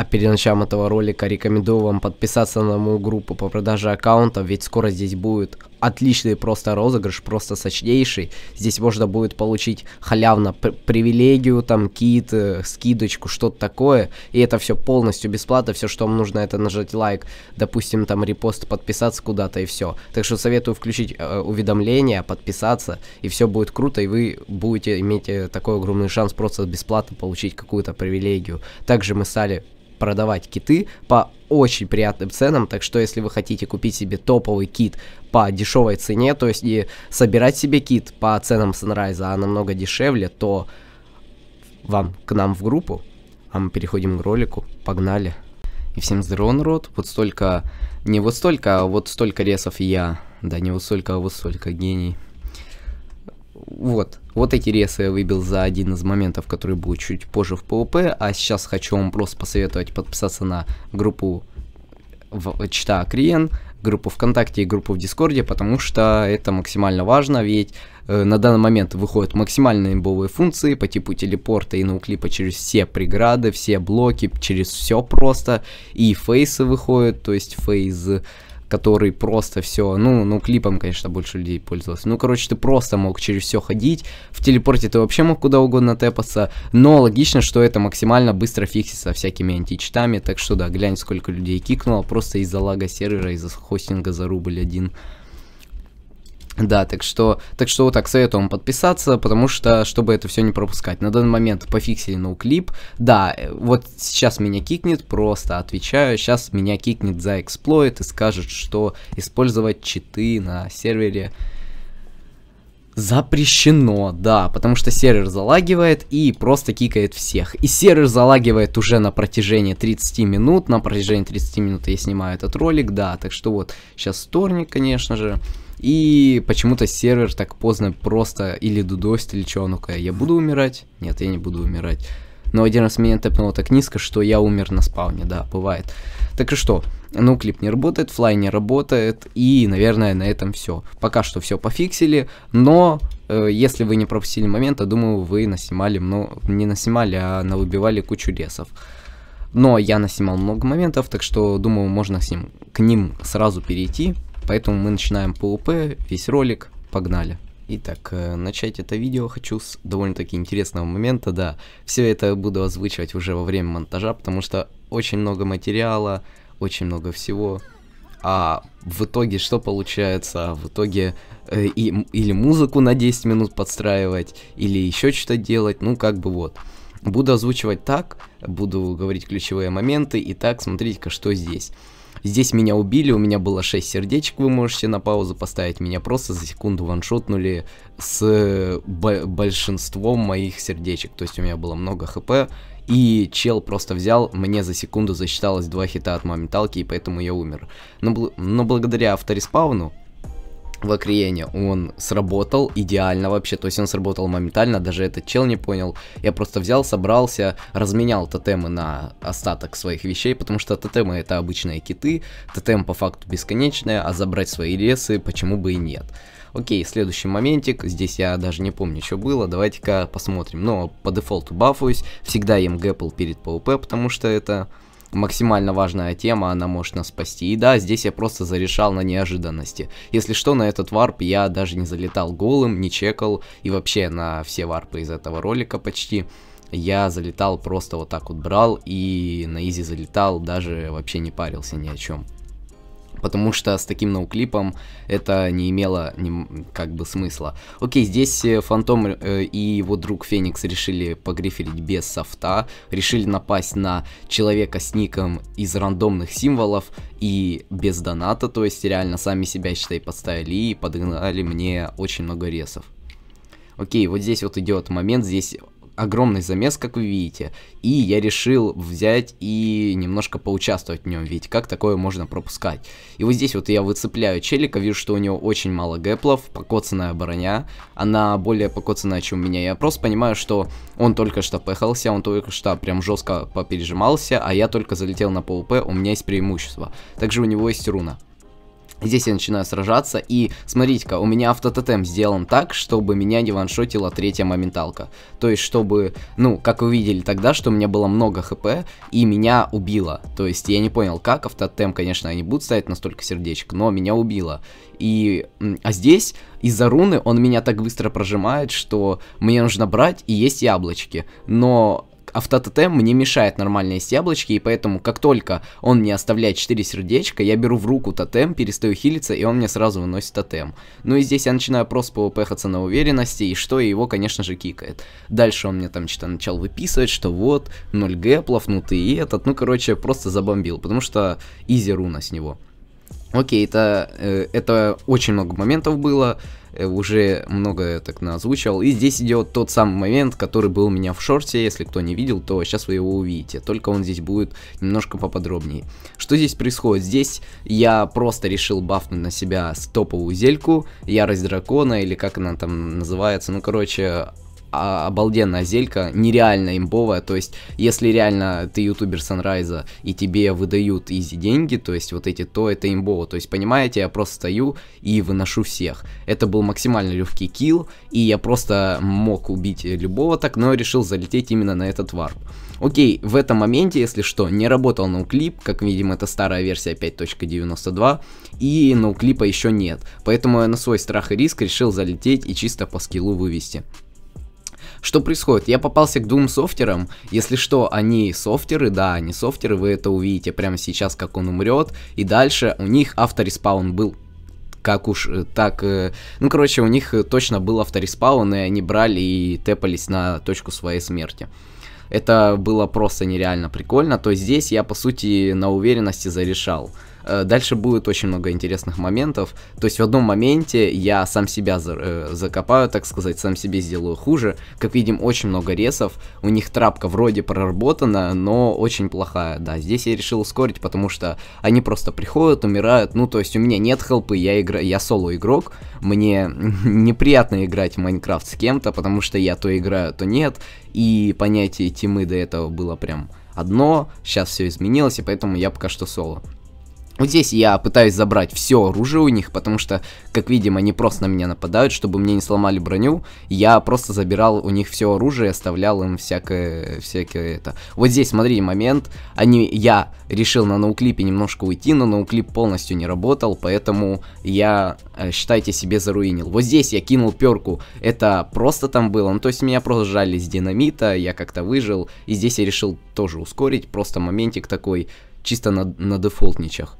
А перед началом этого ролика рекомендую вам подписаться на мою группу по продаже аккаунтов, ведь скоро здесь будет отличный просто розыгрыш, просто сочнейший. Здесь можно будет получить халявно привилегию, там, кит, э, скидочку, что-то такое. И это все полностью бесплатно, все, что вам нужно, это нажать лайк, допустим, там, репост, подписаться куда-то и все. Так что советую включить э, уведомления, подписаться, и все будет круто, и вы будете иметь э, такой огромный шанс просто бесплатно получить какую-то привилегию. Также мы стали продавать киты по очень приятным ценам, так что если вы хотите купить себе топовый кит по дешевой цене, то есть не собирать себе кит по ценам Sunrise, а намного дешевле, то вам к нам в группу, а мы переходим к ролику, погнали. И всем здорово, народ, вот столько, не вот столько, а вот столько ресов я, да не вот столько, а вот столько гений. Вот, вот эти ресы я выбил за один из моментов, который будет чуть позже в ПВП, а сейчас хочу вам просто посоветовать подписаться на группу в, Чита Криен, группу ВКонтакте и группу в Дискорде, потому что это максимально важно, ведь э, на данный момент выходят максимальные имбовые функции по типу телепорта и ноуклипа через все преграды, все блоки, через все просто, и фейсы выходят, то есть фейз... Phase который просто все, ну, ну, клипом, конечно, больше людей пользовался. Ну, короче, ты просто мог через все ходить, в телепорте ты вообще мог куда угодно тэпаться, но логично, что это максимально быстро фиксится всякими античитами, так что да, глянь, сколько людей кикнуло, просто из-за лага сервера, из-за хостинга за рубль один. Да, так что, так что вот так советую вам подписаться, потому что, чтобы это все не пропускать. На данный момент пофиксили ноуклип. Да, э, вот сейчас меня кикнет, просто отвечаю, сейчас меня кикнет за эксплойт и скажет, что использовать читы на сервере запрещено, да, потому что сервер залагивает и просто кикает всех. И сервер залагивает уже на протяжении 30 минут, на протяжении 30 минут я снимаю этот ролик, да, так что вот, сейчас вторник, конечно же, и почему-то сервер так поздно просто или дудость или чё, ну-ка, я буду умирать? Нет, я не буду умирать. Но один раз меня тэпнуло так низко, что я умер на спауне, да, бывает. Так и что, ну клип не работает, флай не работает, и, наверное, на этом все. Пока что все пофиксили, но э, если вы не пропустили момент, я думаю, вы наснимали, ну, не наснимали, а навыбивали кучу лесов. Но я наснимал много моментов, так что, думаю, можно с ним, к ним сразу перейти. Поэтому мы начинаем ПУП весь ролик, погнали. Итак, э, начать это видео хочу с довольно-таки интересного момента, да. Все это буду озвучивать уже во время монтажа, потому что очень много материала, очень много всего. А в итоге что получается? А в итоге э, и, или музыку на 10 минут подстраивать, или еще что-то делать, ну как бы вот. Буду озвучивать так, буду говорить ключевые моменты, и так смотрите-ка, что здесь. Здесь меня убили, у меня было 6 сердечек, вы можете на паузу поставить. Меня просто за секунду ваншотнули с большинством моих сердечек. То есть у меня было много хп, и чел просто взял, мне за секунду засчиталось два хита от моменталки, и поэтому я умер. Но, бл но благодаря авториспауну в Акриене, он сработал идеально вообще, то есть он сработал моментально, даже этот чел не понял. Я просто взял, собрался, разменял тотемы на остаток своих вещей, потому что тотемы это обычные киты, тотем по факту бесконечные, а забрать свои ресы почему бы и нет. Окей, следующий моментик, здесь я даже не помню, что было, давайте-ка посмотрим. Но по дефолту бафуюсь, всегда ем гэпл перед ПВП, потому что это максимально важная тема, она может нас спасти. И да, здесь я просто зарешал на неожиданности. Если что, на этот варп я даже не залетал голым, не чекал, и вообще на все варпы из этого ролика почти. Я залетал просто вот так вот брал и на изи залетал, даже вообще не парился ни о чем потому что с таким ноуклипом это не имело не, как бы смысла. Окей, здесь э, Фантом э, и его друг Феникс решили погриферить без софта, решили напасть на человека с ником из рандомных символов и без доната, то есть реально сами себя, считай, подставили и подогнали мне очень много ресов. Окей, вот здесь вот идет момент, здесь огромный замес, как вы видите, и я решил взять и немножко поучаствовать в нем, ведь как такое можно пропускать. И вот здесь вот я выцепляю челика, вижу, что у него очень мало гэплов, покоцанная броня, она более покоцанная, чем у меня, я просто понимаю, что он только что пехался, он только что прям жестко попережимался, а я только залетел на ПВП, у меня есть преимущество. Также у него есть руна. Здесь я начинаю сражаться, и смотрите-ка, у меня автототем сделан так, чтобы меня не ваншотила третья моменталка. То есть, чтобы, ну, как вы видели тогда, что у меня было много хп, и меня убило. То есть, я не понял, как автототем, конечно, они будут ставить настолько сердечек, но меня убило. И, а здесь, из-за руны, он меня так быстро прожимает, что мне нужно брать и есть яблочки. Но автототем мне мешает нормально есть яблочки, и поэтому как только он мне оставляет 4 сердечка, я беру в руку тотем, перестаю хилиться, и он мне сразу выносит тотем. Ну и здесь я начинаю просто повпехаться на уверенности, и что и его, конечно же, кикает. Дальше он мне там что-то начал выписывать, что вот, 0 гэплов, ну ты и этот, ну короче, просто забомбил, потому что изи руна с него. Окей, это, э, это очень много моментов было, э, уже многое так наозвучивал. И здесь идет тот самый момент, который был у меня в шорте. Если кто не видел, то сейчас вы его увидите. Только он здесь будет немножко поподробнее. Что здесь происходит? Здесь я просто решил бафнуть на себя стоповую зельку. Ярость дракона, или как она там называется. Ну, короче, а, обалденная зелька, нереально имбовая, то есть, если реально ты ютубер Санрайза и тебе выдают изи деньги, то есть вот эти, то это имбово, то есть, понимаете, я просто стою и выношу всех. Это был максимально легкий килл, и я просто мог убить любого так, но решил залететь именно на этот варп. Окей, в этом моменте, если что, не работал ноуклип, как видим, это старая версия 5.92, и ноуклипа еще нет, поэтому я на свой страх и риск решил залететь и чисто по скиллу вывести. Что происходит? Я попался к двум софтерам. Если что, они софтеры, да, они софтеры, вы это увидите прямо сейчас, как он умрет. И дальше у них автореспаун был как уж э, так... Э, ну, короче, у них э, точно был автореспаун, и они брали и тэпались на точку своей смерти. Это было просто нереально прикольно. То есть здесь я, по сути, на уверенности зарешал. Э, дальше будет очень много интересных моментов. То есть в одном моменте я сам себя э, закопаю, так сказать, сам себе сделаю хуже. Как видим, очень много ресов. У них трапка вроде проработана, но очень плохая. Да, здесь я решил ускорить, потому что они просто приходят, умирают. Ну, то есть у меня нет хелпы, я, игра... я соло-игрок. Мне неприятно играть в Майнкрафт с кем-то, потому что я то играю, то нет. И понятие тимы до этого было прям одно, сейчас все изменилось, и поэтому я пока что соло. Вот здесь я пытаюсь забрать все оружие у них, потому что, как видим, они просто на меня нападают, чтобы мне не сломали броню. Я просто забирал у них все оружие, оставлял им всякое, всякое это. Вот здесь, смотри, момент. Они, я решил на ноуклипе немножко уйти, но ноуклип полностью не работал, поэтому я, э, считайте, себе заруинил. Вот здесь я кинул перку, это просто там было, ну то есть меня просто жали с динамита, я как-то выжил, и здесь я решил тоже ускорить, просто моментик такой, чисто на, на дефолтничах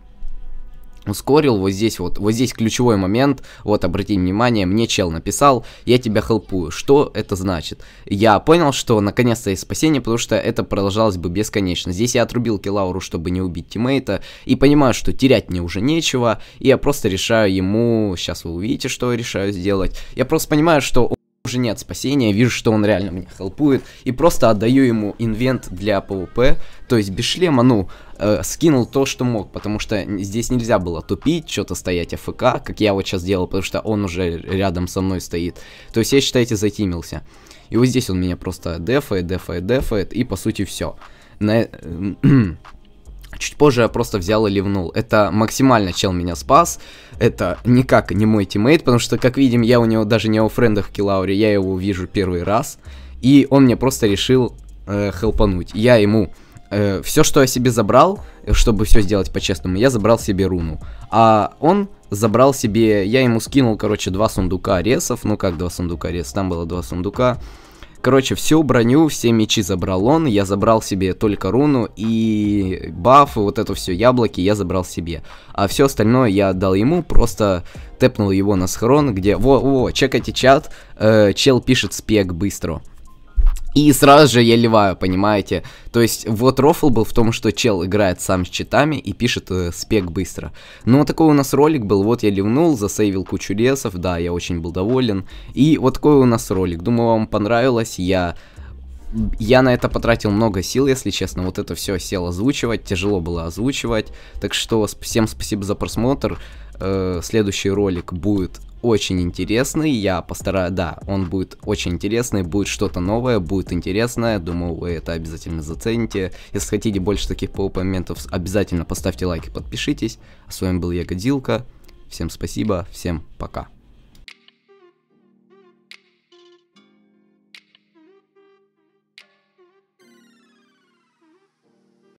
ускорил, вот здесь вот, вот здесь ключевой момент, вот обратите внимание, мне чел написал, я тебя хелпую, что это значит? Я понял, что наконец-то есть спасение, потому что это продолжалось бы бесконечно, здесь я отрубил Килауру, чтобы не убить тиммейта, и понимаю, что терять мне уже нечего, и я просто решаю ему, сейчас вы увидите, что я решаю сделать, я просто понимаю, что уже нет спасения, вижу, что он реально мне хелпует, и просто отдаю ему инвент для ПВП, то есть без шлема, ну, э, скинул то, что мог, потому что здесь нельзя было тупить, что-то стоять АФК, как я вот сейчас делал, потому что он уже рядом со мной стоит, то есть я, считаете, затимился. И вот здесь он меня просто дефает, дефает, дефает, и по сути все. На... Э, Чуть позже я просто взял и ливнул. Это максимально чел меня спас. Это никак не мой тиммейт, потому что, как видим, я у него даже не у френдах в Килауре, я его вижу первый раз. И он мне просто решил э, хелпануть. Я ему э, все, что я себе забрал, э, чтобы все сделать по-честному, я забрал себе руну. А он забрал себе, я ему скинул, короче, два сундука ресов, ну как два сундука ресов, там было два сундука, Короче, всю броню, все мечи забрал он, я забрал себе только руну и баф, и вот это все, яблоки я забрал себе. А все остальное я отдал ему, просто тэпнул его на схрон, где... Во-во, чекайте чат, э, чел пишет спек быстро. И сразу же я ливаю, понимаете? То есть вот рофл был в том, что чел играет сам с читами и пишет э, спек быстро. Ну, такой у нас ролик был, вот я ливнул, засейвил кучу лесов, да, я очень был доволен. И вот такой у нас ролик, думаю, вам понравилось, я... Я на это потратил много сил, если честно, вот это все сел озвучивать, тяжело было озвучивать. Так что всем спасибо за просмотр, э, следующий ролик будет очень интересный, я постараюсь, да, он будет очень интересный, будет что-то новое, будет интересное, думаю, вы это обязательно зацените. Если хотите больше таких PvP-моментов, обязательно поставьте лайк и подпишитесь. А с вами был я, Годзилка, всем спасибо, всем пока.